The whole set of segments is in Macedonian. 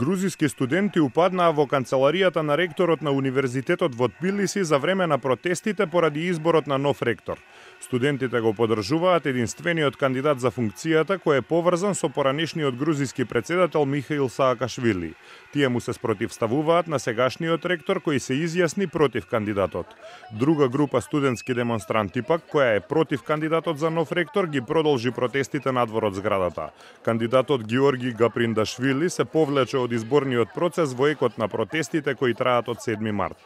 Грузиски студенти упаднаа во канцеларијата на ректорот на Универзитетот во Тбилиси за време на протестите поради изборот на нов ректор. Студентите го подржуваат единствениот кандидат за функцијата кој е поврзан со поранешниот грузиски председател Михаил Саакашвили. Тие му се спротивставуваат на сегашниот ректор кој се изјасни против кандидатот. Друга група студентски демонстранти пак која е против кандидатот за нов ректор ги продолжи протестите надвор од зградата. Кандидатот Георги Гаприндашвили се повлече од од изборниот процес во екот на протестите кои траат од 7 март.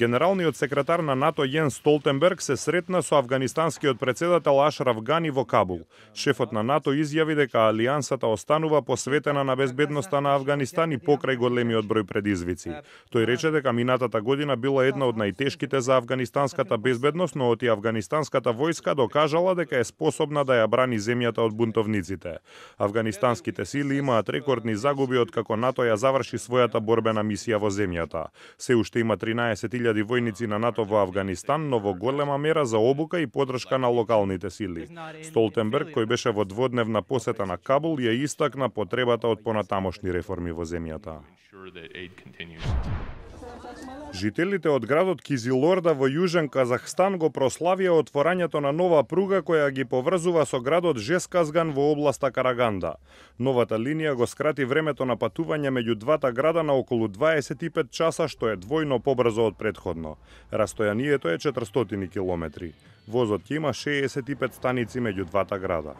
Генералниот секретар на НАТО Јен Столтенберг се сретна со афганистанскиот председател Ашраф Гани во Кабул. Шефот на НАТО изјави дека алијансата останува посветена на безбедноста на Афганистан и покрај големиот број предизвици. Тој рече дека минатата година била една од најтешките за афганистанската безбедност, но оти афганистанската војска докажала дека е способна да ја брани земјата од бунтовниците. Афганистанските сили имаат рекордни загуби од како НАТО ја заврши својата борбена мисија во земјата. Се уште има 13 2000 војници на НАТО во Афганистан, но во голема мера за обука и подршка на локалните сили. Столтенберг, кој беше во дводневна посета на Кабул, ја истакна потребата од понатамошни реформи во земјата. Жителите од градот Кизилорда во Јужен Казахстан го прославија отворањето на нова пруга која ги поврзува со градот Жесказган во областа Караганда. Новата линија го скрати времето на патување меѓу двата града на околу 25 часа, што е двојно побрзо од предходно. Растојанието е 400 километри. Возот ќе има 65 станици меѓу двата града.